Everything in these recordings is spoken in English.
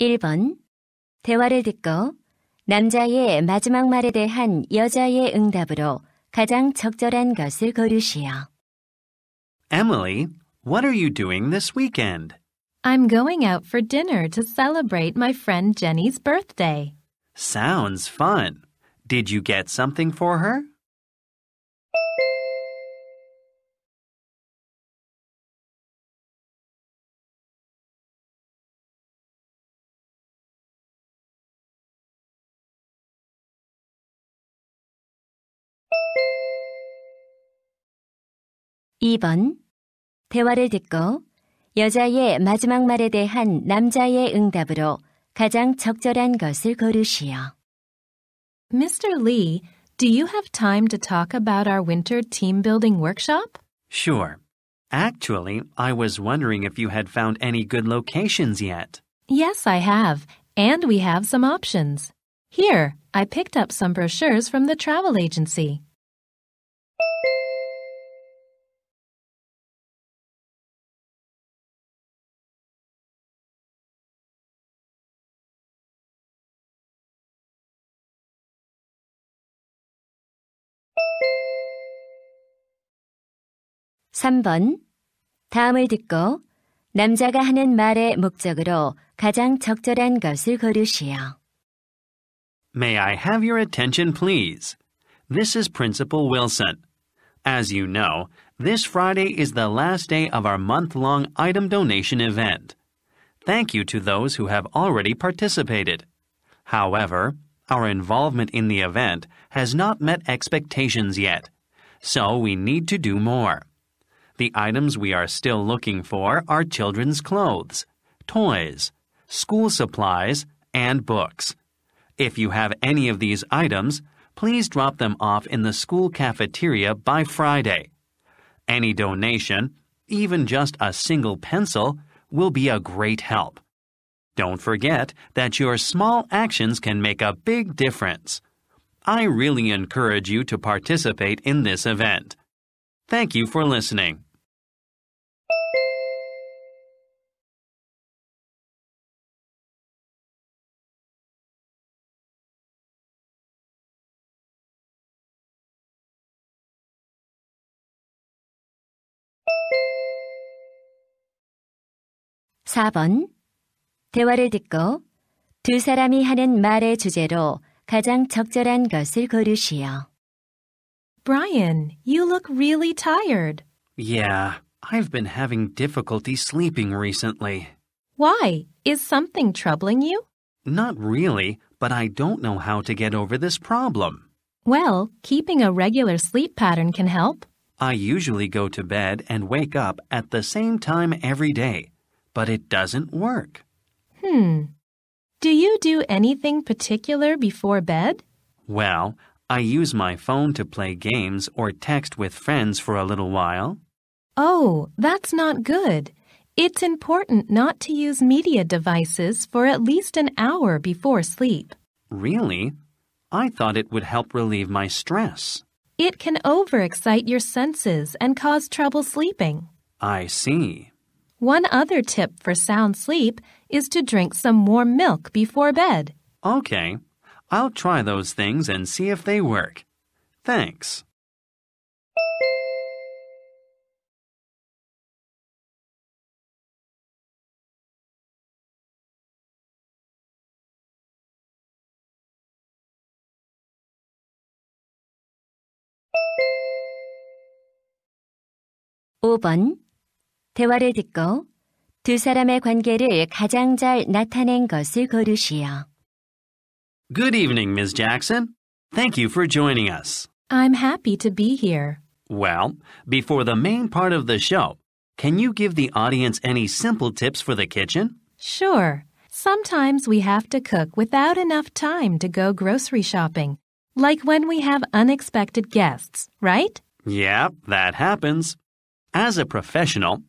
1번 대화를 듣고 남자의 마지막 말에 대한 여자의 응답으로 가장 적절한 것을 고르시오. Emily, what are you doing this weekend? I'm going out for dinner to celebrate my friend Jenny's birthday. Sounds fun. Did you get something for her? 2번. 대화를 듣고 여자의 마지막 말에 대한 남자의 응답으로 가장 적절한 것을 고르시오. Mr. Lee, do you have time to talk about our winter team building workshop? Sure. Actually, I was wondering if you had found any good locations yet. Yes, I have, and we have some options. Here, I picked up some brochures from the travel agency. 3번. 다음을 듣고 남자가 하는 말의 목적으로 가장 적절한 것을 고르시오. May I have your attention, please? This is Principal Wilson. As you know, this Friday is the last day of our month long item donation event. Thank you to those who have already participated. However, our involvement in the event has not met expectations yet, so we need to do more. The items we are still looking for are children's clothes, toys, school supplies, and books. If you have any of these items, please drop them off in the school cafeteria by Friday. Any donation, even just a single pencil, will be a great help. Don't forget that your small actions can make a big difference. I really encourage you to participate in this event. Thank you for listening. 4번 대화를 듣고 두 사람이 하는 말의 주제로 가장 적절한 것을 고르시오. Brian, you look really tired. Yeah, I've been having difficulty sleeping recently. Why? Is something troubling you? Not really, but I don't know how to get over this problem. Well, keeping a regular sleep pattern can help. I usually go to bed and wake up at the same time every day, but it doesn't work. Hmm. Do you do anything particular before bed? Well, I use my phone to play games or text with friends for a little while. Oh, that's not good. It's important not to use media devices for at least an hour before sleep. Really? I thought it would help relieve my stress. It can overexcite your senses and cause trouble sleeping. I see. One other tip for sound sleep is to drink some warm milk before bed. Okay. I'll try those things and see if they work. Thanks. (5번) 대화를 듣고 두 사람의 관계를 가장 잘 나타낸 것을 고르시오. Good evening, Ms. Jackson. Thank you for joining us. I'm happy to be here. Well, before the main part of the show, can you give the audience any simple tips for the kitchen? Sure. Sometimes we have to cook without enough time to go grocery shopping, like when we have unexpected guests, right? Yep, yeah, that happens. As a professional,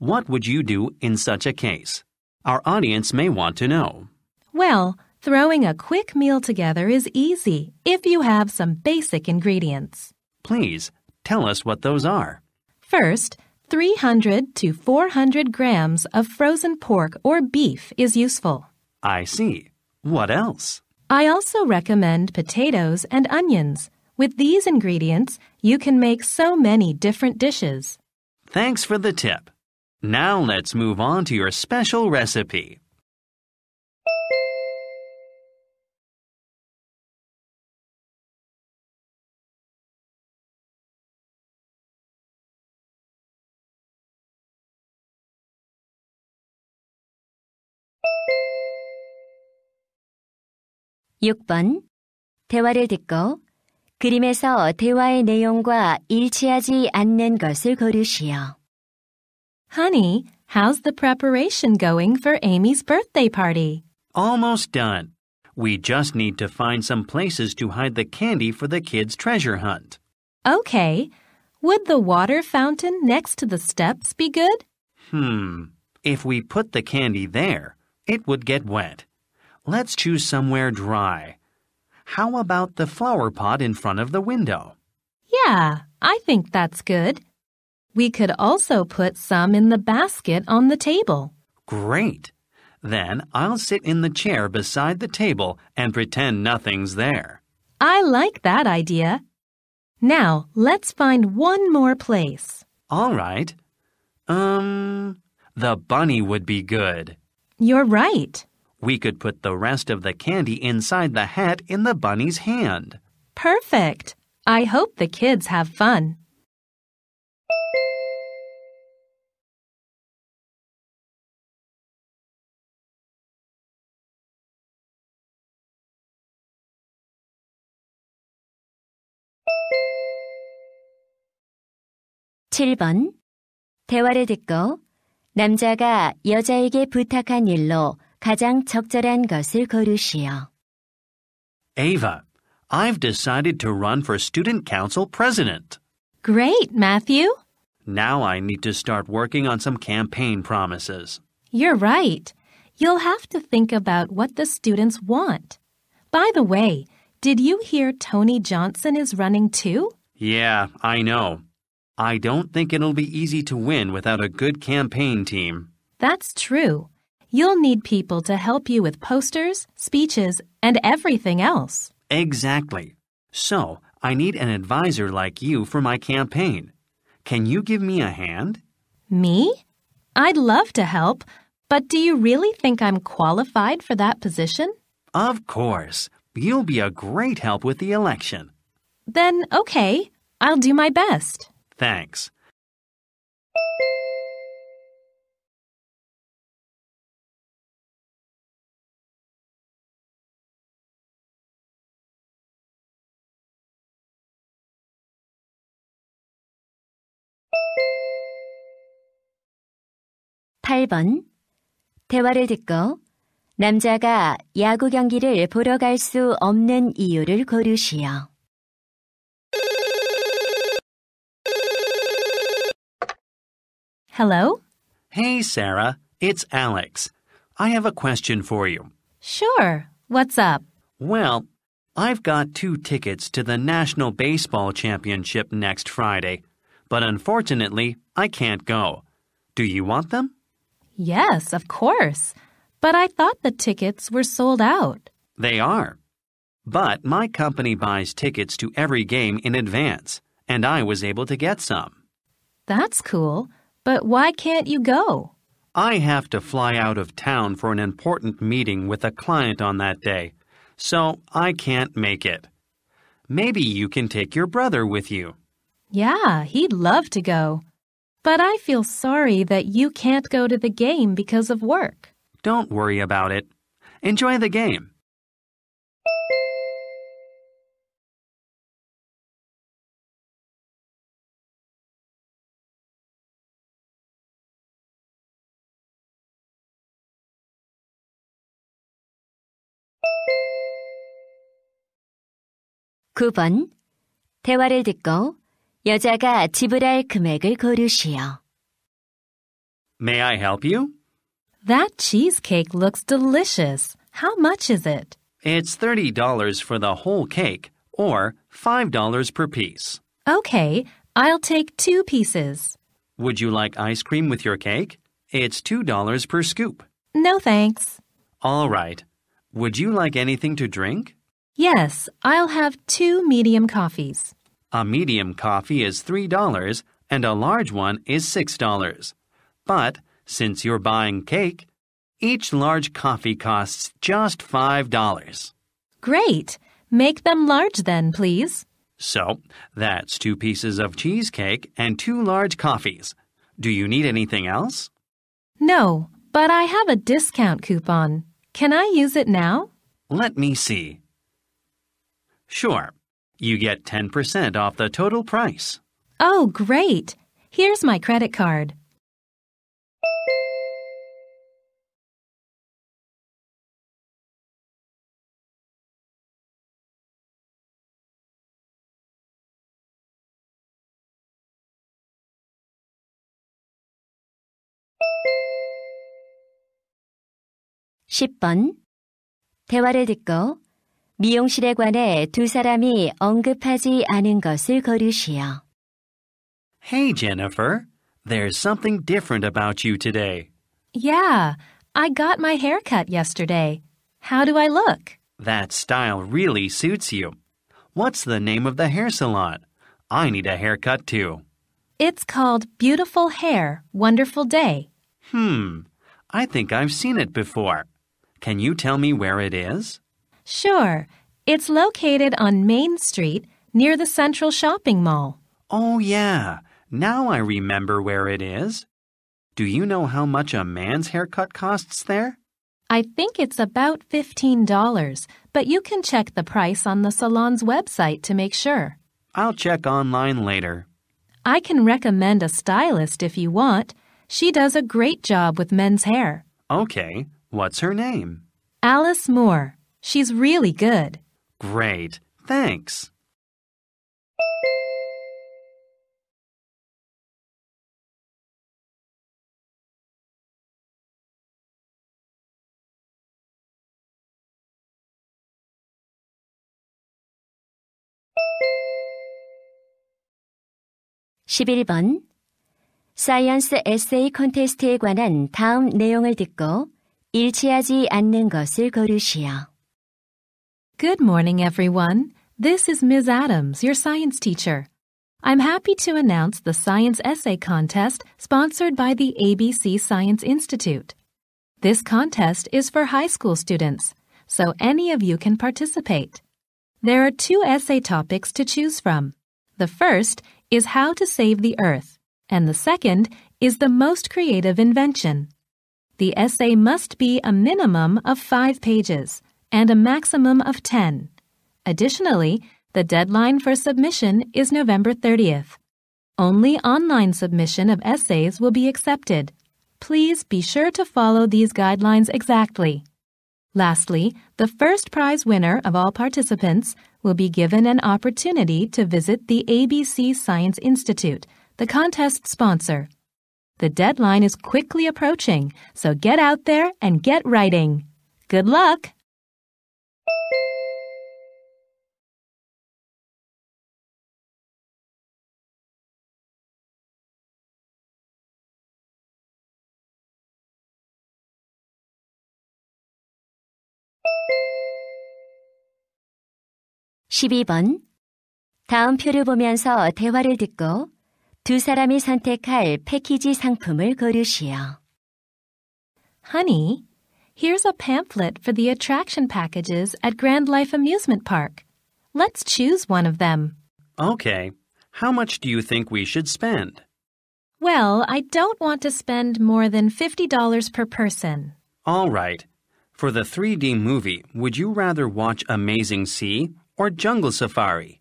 what would you do in such a case? Our audience may want to know. Well, throwing a quick meal together is easy if you have some basic ingredients. Please tell us what those are. First, 300 to 400 grams of frozen pork or beef is useful. I see. What else? I also recommend potatoes and onions. With these ingredients, you can make so many different dishes. Thanks for the tip. Now let's move on to your special recipe. (6번) 대화를 듣고 그림에서 대화의 내용과 일치하지 않는 것을 고르시오. Honey, how's the preparation going for Amy's birthday party? Almost done. We just need to find some places to hide the candy for the kids' treasure hunt. Okay. Would the water fountain next to the steps be good? Hmm. If we put the candy there, it would get wet. Let's choose somewhere dry. How about the flower pot in front of the window? Yeah, I think that's good. We could also put some in the basket on the table. Great! Then I'll sit in the chair beside the table and pretend nothing's there. I like that idea. Now, let's find one more place. All right. Um, the bunny would be good. You're right. We could put the rest of the candy inside the hat in the bunny's hand. Perfect. I hope the kids have fun. 7번. 대화를 듣고 남자가 여자에게 부탁한 일로 가장 적절한 것을 고르시오. Ava, I've decided to run for student council president. Great, Matthew. Now I need to start working on some campaign promises. You're right. You'll have to think about what the students want. By the way, did you hear Tony Johnson is running too? Yeah, I know. I don't think it'll be easy to win without a good campaign team. That's true. You'll need people to help you with posters, speeches, and everything else. Exactly. So, I need an advisor like you for my campaign. Can you give me a hand? Me? I'd love to help, but do you really think I'm qualified for that position? Of course. You'll be a great help with the election. Then, okay, I'll do my best. Thanks. (8번) 대화를 듣고 남자가 야구 경기를 보러 갈 수 없는 이유를 고르시오. Hello? Hey, Sarah. It's Alex. I have a question for you. Sure. What's up? Well, I've got two tickets to the National Baseball Championship next Friday, but unfortunately, I can't go. Do you want them? Yes, of course. But I thought the tickets were sold out. They are. But my company buys tickets to every game in advance, and I was able to get some. That's cool. But why can't you go? I have to fly out of town for an important meeting with a client on that day, so I can't make it. Maybe you can take your brother with you. Yeah, he'd love to go. But I feel sorry that you can't go to the game because of work. Don't worry about it. Enjoy the game. 9번 대화를 듣고 여자가 지불할 금액을 고르시오. May I help you? That cheesecake looks delicious. How much is it? It's $30 for the whole cake or $5 per piece. Okay, I'll take two pieces. Would you like ice cream with your cake? It's $2 per scoop. No thanks. All right. Would you like anything to drink? Yes, I'll have two medium coffees. A medium coffee is $3 and a large one is $6. But since you're buying cake, each large coffee costs just $5. Great! Make them large then, please. So, that's two pieces of cheesecake and two large coffees. Do you need anything else? No, but I have a discount coupon. Can I use it now? Let me see. Sure. You get 10% off the total price. Oh, great. Here's my credit card. (10번) 대화를 듣고 미용실에 관해 두 사람이 언급하지 않은 것을 Hey, Jennifer. There's something different about you today. Yeah, I got my hair cut yesterday. How do I look? That style really suits you. What's the name of the hair salon? I need a haircut too. It's called Beautiful Hair, Wonderful Day. Hmm, I think I've seen it before. Can you tell me where it is? Sure. It's located on Main Street near the Central Shopping Mall. Oh, yeah. Now I remember where it is. Do you know how much a man's haircut costs there? I think it's about $15, but you can check the price on the salon's website to make sure. I'll check online later. I can recommend a stylist if you want. She does a great job with men's hair. Okay, what's her name? Alice Moore. She's really good. Great. Thanks. 십일 번 사이언스 에세이 콘테스트에 관한 다음 내용을 듣고 일치하지 않는 것을 고르시오. Good morning, everyone. This is Ms. Adams, your science teacher. I'm happy to announce the Science Essay Contest sponsored by the ABC Science Institute. This contest is for high school students, so any of you can participate. There are two essay topics to choose from. The first is How to Save the Earth, and the second is The Most Creative Invention. The essay must be a minimum of five pages and a maximum of 10. Additionally, the deadline for submission is November 30th. Only online submission of essays will be accepted. Please be sure to follow these guidelines exactly. Lastly, the first prize winner of all participants will be given an opportunity to visit the ABC Science Institute, the contest sponsor. The deadline is quickly approaching, so get out there and get writing. Good luck! 12번 다음 표를 보면서 대화를 듣고 두 사람이 선택할 패키지 상품을 고르시오. Honey, Here's a pamphlet for the attraction packages at Grand Life Amusement Park. Let's choose one of them. Okay. How much do you think we should spend? Well, I don't want to spend more than $50 per person. All right. For the 3D movie, would you rather watch Amazing Sea or Jungle Safari?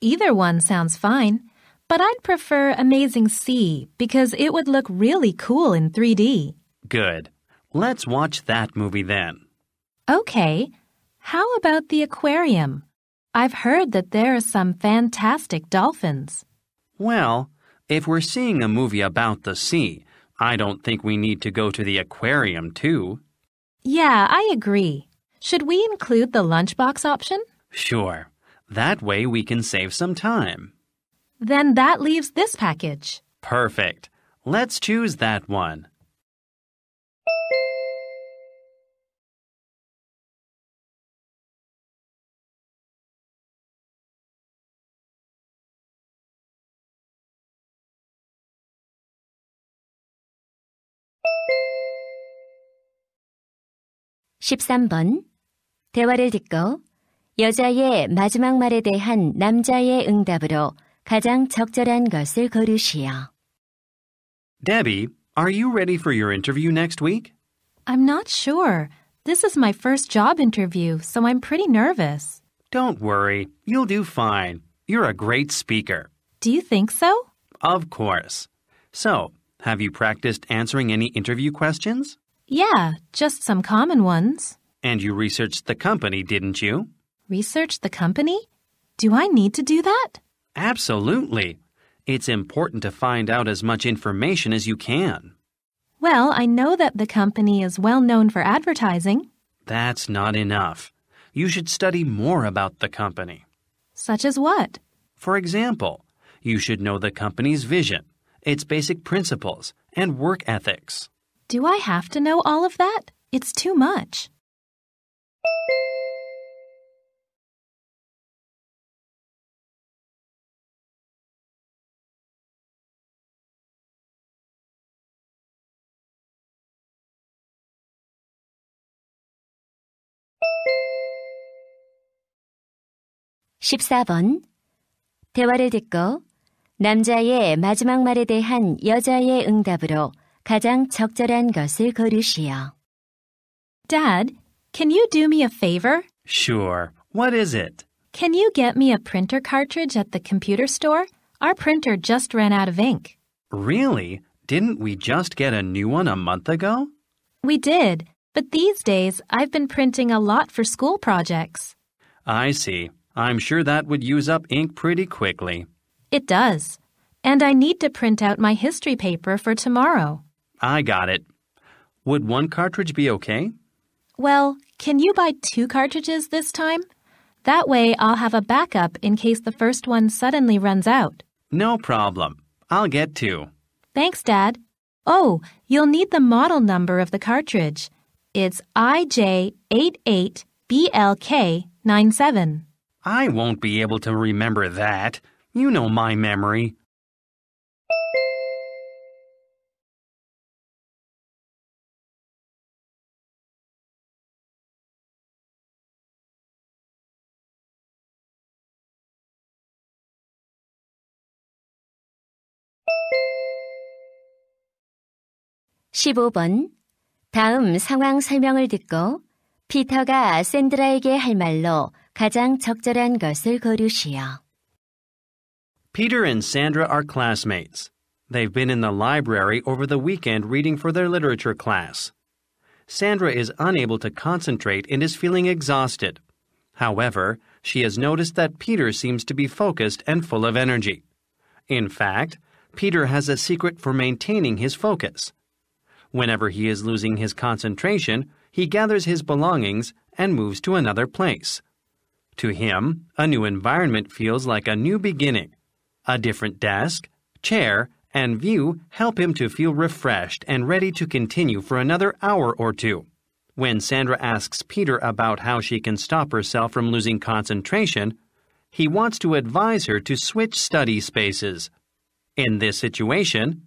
Either one sounds fine, but I'd prefer Amazing Sea because it would look really cool in 3D. Good. Let's watch that movie then. Okay. How about the aquarium? I've heard that there are some fantastic dolphins. Well, if we're seeing a movie about the sea, I don't think we need to go to the aquarium, too. Yeah, I agree. Should we include the lunchbox option? Sure. That way we can save some time. Then that leaves this package. Perfect. Let's choose that one. 13번 대화를 듣고 여자의 마지막 말에 대한 남자의 응답으로 가장 적절한 것을 고르시오. Debbie, are you ready for your interview next week? I'm not sure. This is my first job interview, so I'm pretty nervous. Don't worry. You'll do fine. You're a great speaker. Do you think so? Of course. So, have you practiced answering any interview questions? Yeah, just some common ones. And you researched the company, didn't you? Researched the company? Do I need to do that? Absolutely. It's important to find out as much information as you can. Well, I know that the company is well known for advertising. That's not enough. You should study more about the company. Such as what? For example, you should know the company's vision, its basic principles, and work ethics. Do I have to know all of that? It's too much. 십사 번 대화를 듣고 남자의 마지막 말에 대한 여자의 응답으로 가장 적절한 것을 고르시오. Dad, can you do me a favor? Sure. What is it? Can you get me a printer cartridge at the computer store? Our printer just ran out of ink. Really? Didn't we just get a new one a month ago? We did, but these days I've been printing a lot for school projects. I see. I'm sure that would use up ink pretty quickly. It does. And I need to print out my history paper for tomorrow. I got it. Would one cartridge be okay? Well, can you buy two cartridges this time? That way I'll have a backup in case the first one suddenly runs out. No problem. I'll get two. Thanks, Dad. Oh, you'll need the model number of the cartridge. It's IJ88BLK97. I won't be able to remember that. You know my memory. 15번 다음 상황 설명을 듣고 피터가 샌드라에게 할 말로 가장 적절한 것을 고르시오. Peter and Sandra are classmates. They've been in the library over the weekend reading for their literature class. Sandra is unable to concentrate and is feeling exhausted. However, she has noticed that Peter seems to be focused and full of energy. In fact, Peter has a secret for maintaining his focus. Whenever he is losing his concentration, he gathers his belongings and moves to another place. To him, a new environment feels like a new beginning. A different desk, chair, and view help him to feel refreshed and ready to continue for another hour or two. When Sandra asks Peter about how she can stop herself from losing concentration, he wants to advise her to switch study spaces. In this situation,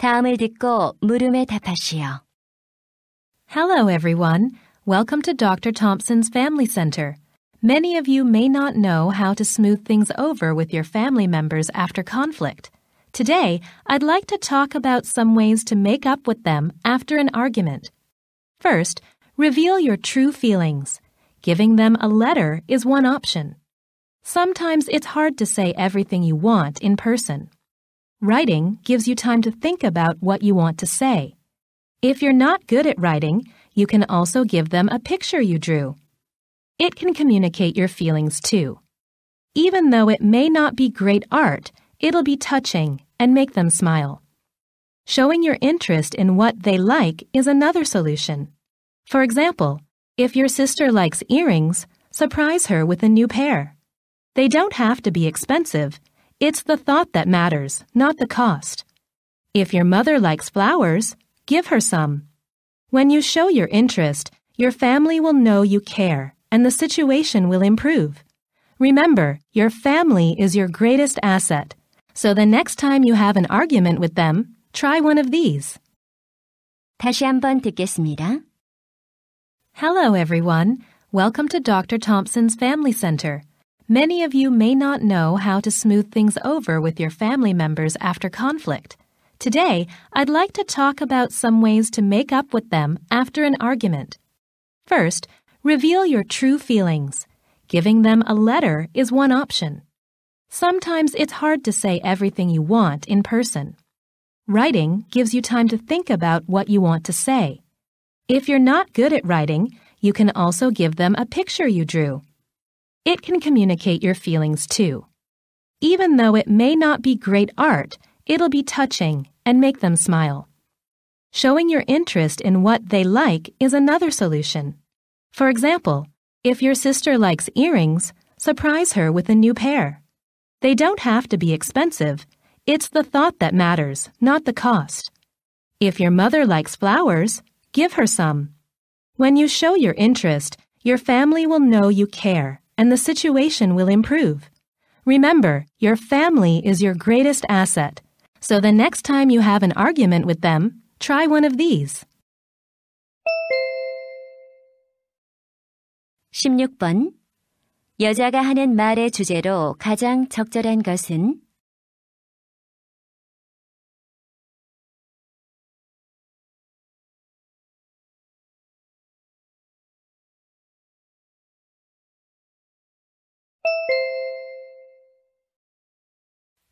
다음을 듣고 물음에 답하시오. Hello, everyone. Welcome to Dr. Thompson's Family Center. Many of you may not know how to smooth things over with your family members after conflict. Today, I'd like to talk about some ways to make up with them after an argument. First, reveal your true feelings. Giving them a letter is one option. Sometimes it's hard to say everything you want in person. Writing gives you time to think about what you want to say. If you're not good at writing, you can also give them a picture you drew. It can communicate your feelings too. Even though it may not be great art, it'll be touching and make them smile. Showing your interest in what they like is another solution. For example, if your sister likes earrings, surprise her with a new pair. They don't have to be expensive, it's the thought that matters, not the cost. If your mother likes flowers, give her some. When you show your interest, your family will know you care and the situation will improve. Remember, your family is your greatest asset, so the next time you have an argument with them, try one of these. 다시 한번 듣겠습니다. Hello, everyone. Welcome to Dr. Thompson's Family Center. Many of you may not know how to smooth things over with your family members after conflict. Today, I'd like to talk about some ways to make up with them after an argument. First, reveal your true feelings. Giving them a letter is one option. Sometimes it's hard to say everything you want in person. Writing gives you time to think about what you want to say. If you're not good at writing, you can also give them a picture you drew. It can communicate your feelings too. Even though it may not be great art, it'll be touching and make them smile. Showing your interest in what they like is another solution. For example, if your sister likes earrings, surprise her with a new pair. They don't have to be expensive. It's the thought that matters, not the cost. If your mother likes flowers, give her some. When you show your interest, your family will know you care and the situation will improve. Remember, your family is your greatest asset, so the next time you have an argument with them, try one of these. 16번 여자가 하는 말의 주제로 가장 적절한 것은